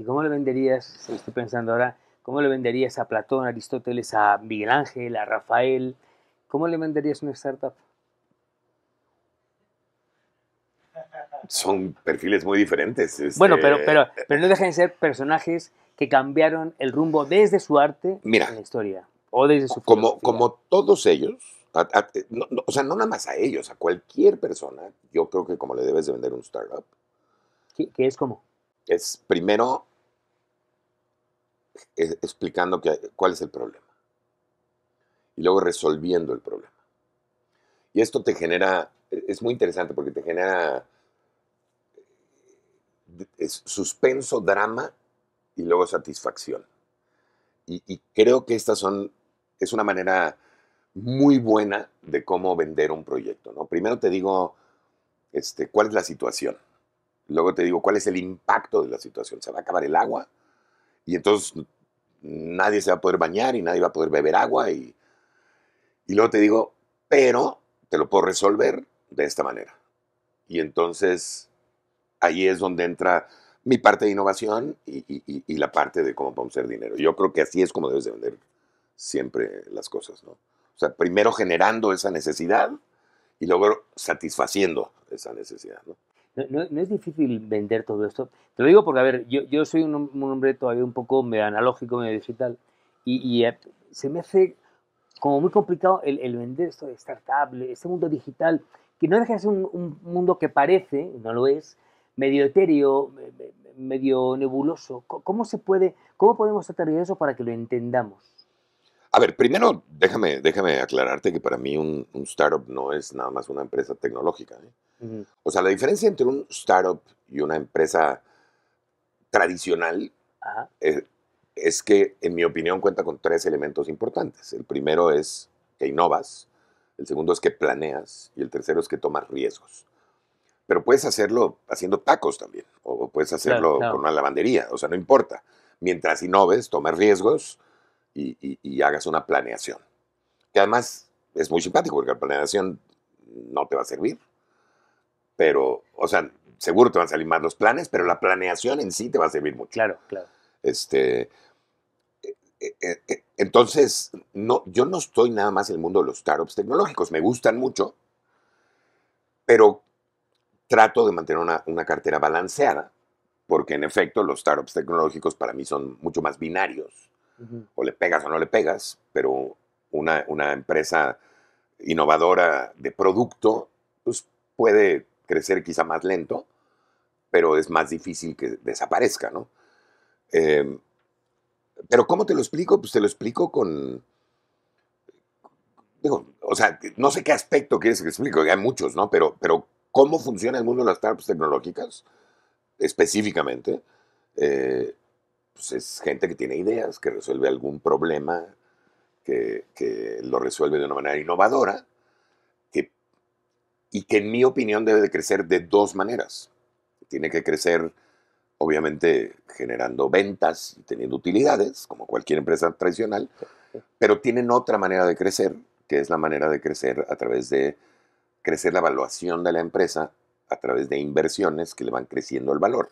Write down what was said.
¿Y cómo le venderías, estoy pensando ahora, cómo le venderías a Platón, a Aristóteles, a Miguel Ángel, a Rafael? ¿Cómo le venderías una startup? Son perfiles muy diferentes. Bueno, este, pero, pero, no dejan de ser personajes que cambiaron el rumbo desde su arte Mira, en la historia. O su como, como todos ellos, o sea, no nada más a ellos, a cualquier persona, yo creo que como le debes de vender un startup. ¿Qué, es como? Es primero explicando cuál es el problema y luego resolviendo el problema. Y esto te genera, e, es muy interesante porque te genera es suspenso, drama y luego satisfacción. Y, creo que estas son, es una manera muy buena de cómo vender un proyecto. ¿no? Primero te digo este, cuál es la situación. Luego te digo cuál es el impacto de la situación. ¿Se va a acabar el agua? Y entonces nadie se va a poder bañar y nadie va a poder beber agua. Y, y luego te digo, pero te lo puedo resolver de esta manera. Y entonces ahí es donde entra mi parte de innovación y, y la parte de cómo podemos hacer dinero. Yo creo que así es como debes de vender siempre las cosas, ¿no? O sea, primero generando esa necesidad y luego satisfaciendo esa necesidad, ¿no? no, es difícil vender todo esto. Te lo digo porque, a ver, yo, soy un, hombre todavía un poco me analógico, medio digital, y, eh, se me hace como muy complicado el, vender esto de startup, este mundo digital, que no deja de ser un, mundo que parece, no lo es, medio etéreo, medio nebuloso. ¿Cómo se puede, cómo podemos eso para que lo entendamos? A ver, primero déjame, déjame aclararte que para mí un, un startup no es nada más una empresa tecnológica. ¿eh? O sea, la diferencia entre un startup y una empresa tradicional eh, Es, que, en mi opinión, cuenta con tres elementos importantes. El primero es que innovas, el segundo es que planeas y el tercero es que tomas riesgos. Pero puedes hacerlo haciendo tacos también, o puedes hacerlo con una lavandería, o sea, no importa. Mientras innoves, tomas riesgos y hagas una planeación. Que además es muy simpático porque la planeación no te va a servir pero, o sea, seguro te van a salir más los planes, pero la planeación en sí te va a servir mucho. Claro, claro. Este, e, e, e, entonces, no, yo no estoy nada más en el mundo de los startups tecnológicos, me gustan mucho, pero trato de mantener una, cartera balanceada, porque en efecto los startups tecnológicos para mí son mucho más binarios, o le pegas o no le pegas, pero una, una empresa innovadora de producto pues puede crecer quizá más lento, pero es más difícil que desaparezca, ¿no? Em, pero ¿cómo te lo explico? Pues te lo explico con... Digo, o sea, no sé qué aspecto quieres que explico, hay muchos, ¿no? Pero, pero cómo funciona el mundo de las startups tecnológicas, específicamente, eh, pues es gente que tiene ideas, que resuelve algún problema, que, que lo resuelve de una manera innovadora y que en mi opinión debe de crecer de dos maneras. Tiene que crecer, obviamente, generando ventas y teniendo utilidades, como cualquier empresa tradicional, pero tienen otra manera de crecer, que es la manera de crecer a través de crecer la evaluación de la empresa a través de inversiones que le van creciendo el valor.